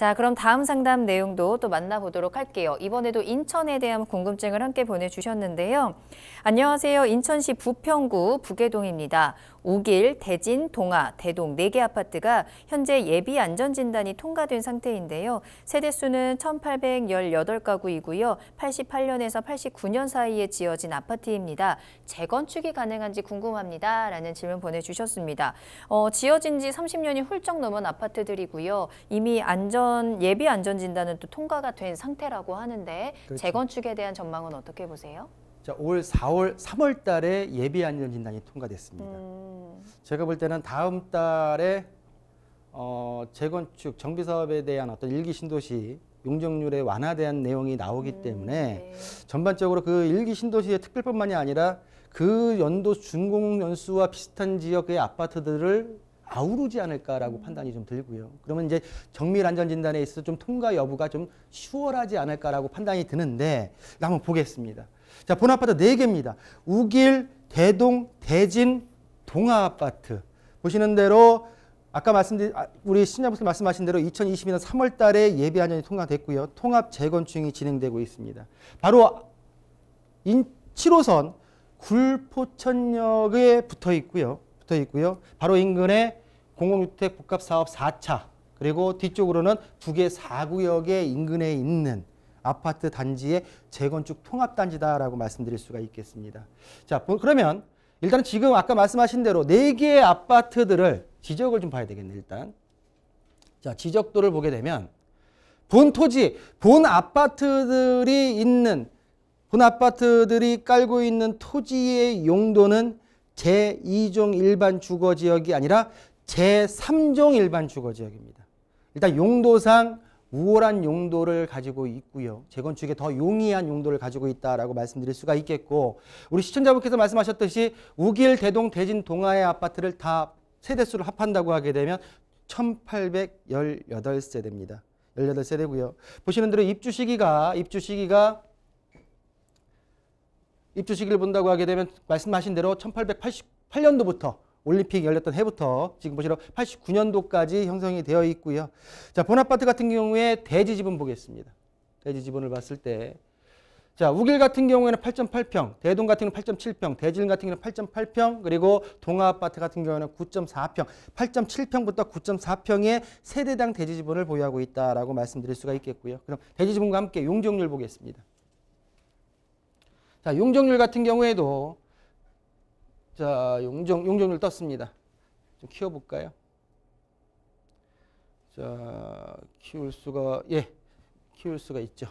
자, 그럼 다음 상담 내용도 또 만나보도록 할게요. 이번에도 인천에 대한 궁금증을 함께 보내주셨는데요. 안녕하세요. 인천시 부평구 부계동입니다. 오길, 대진, 동아, 대동 네 개 아파트가 현재 예비 안전진단이 통과된 상태인데요. 세대수는 1818가구이고요. 88년에서 89년 사이에 지어진 아파트입니다. 재건축이 가능한지 궁금합니다. 라는 질문 보내주셨습니다. 어, 지어진 지 30년이 훌쩍 넘은 아파트들이고요. 이미 안전 안전 예비 안전 진단은 또 통과가 된 상태라고 하는데 그렇죠. 재건축에 대한 전망은 어떻게 보세요? 자, 올 4월 3월 달에 예비 안전 진단이 통과됐습니다. 음. 제가 볼 때는 다음 달에 어, 재건축 정비 사업에 대한 어떤 일기 신도시 용적률의 완화대 내용이 나오기 음, 때문에 네. 전반적으로 그 일기 신도시의 특별법만이 아니라 그 연도 준공 연수와 비슷한 지역의 아파트들을 아우르지 않을까라고 음. 판단이 좀 들고요. 그러면 이제 정밀 안전 진단에 있어 서좀 통과 여부가 좀 수월하지 않을까라고 판단이 드는데 한번 보겠습니다. 자, 본 아파트 네 개입니다. 우길, 대동, 대진, 동아 아파트. 보시는 대로 아까 말씀드린 아, 우리 신자부서 말씀하신 대로 2022년 3월 달에 예비 안전이 통과됐고요. 통합 재건축이 진행되고 있습니다. 바로 인 7호선 굴포천역에 붙어 있고요. 붙어 있고요. 바로 인근에 공공주택 복합 사업 4차 그리고 뒤쪽으로는 두개 4구역의 인근에 있는 아파트 단지의 재건축 통합단지다라고 말씀드릴 수가 있겠습니다. 자, 뭐 그러면 일단 지금 아까 말씀하신 대로 네 개의 아파트들을 지적을 좀 봐야 되겠네, 일단. 자, 지적도를 보게 되면 본 토지, 본 아파트들이 있는 본 아파트들이 깔고 있는 토지의 용도는 제2종 일반 주거 지역이 아니라 제3종 일반 주거 지역입니다. 일단 용도상 우월한 용도를 가지고 있고요. 재건축에 더 용이한 용도를 가지고 있다라고 말씀드릴 수가 있겠고 우리 시청자분께서 말씀하셨듯이 우길, 대동, 대진, 동아의 아파트를 다 세대수를 합한다고 하게 되면 1818세대입니다. 18세대고요. 보시는 대로 입주 시기가 입주 시기가 입주 시기를 본다고 하게 되면 말씀하신 대로 1888년도부터 올림픽이 열렸던 해부터 지금 보시로 89년도까지 형성이 되어 있고요. 자, 본아파트 같은 경우에 대지 지분 보겠습니다. 대지 지분을 봤을 때 자, 우길 같은 경우에는 8.8평, 대동 같은 경우는 8.7평, 대질 같은 경우는 8.8평, 그리고 동아 아파트 같은 경우는 9.4평, 8.7평부터 9.4평의 세대당 대지 지분을 보유하고 있다라고 말씀드릴 수가 있겠고요. 그럼 대지 지분과 함께 용적률 보겠습니다. 자, 용적률 같은 경우에도 자, 용적 용적률 떴습니다. 좀 키워 볼까요? 자, 키울 수가 예. 키울 수가 있죠.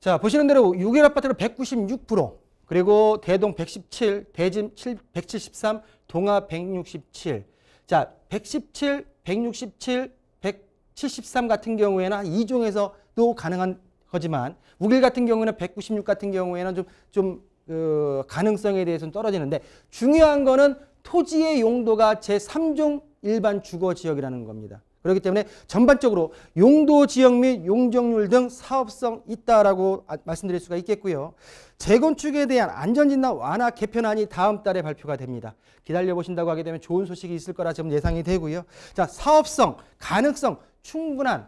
자, 보시는 대로 6일 아파트로 196% 그리고 대동 117, 대진 173, 동아 167. 자, 117, 167, 173 같은 경우에는 이중에서도 가능한 하지만 우길 같은 경우는 에196 같은 경우에는 좀, 좀 어, 가능성에 대해서는 떨어지는데 중요한 거는 토지의 용도가 제3종 일반 주거지역이라는 겁니다. 그렇기 때문에 전반적으로 용도 지역 및 용적률 등 사업성 있다라고 아, 말씀드릴 수가 있겠고요. 재건축에 대한 안전진단 완화 개편안이 다음 달에 발표가 됩니다. 기다려보신다고 하게 되면 좋은 소식이 있을 거라 지금 예상이 되고요. 자, 사업성, 가능성, 충분한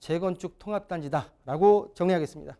재건축 통합단지다라고 정리하겠습니다.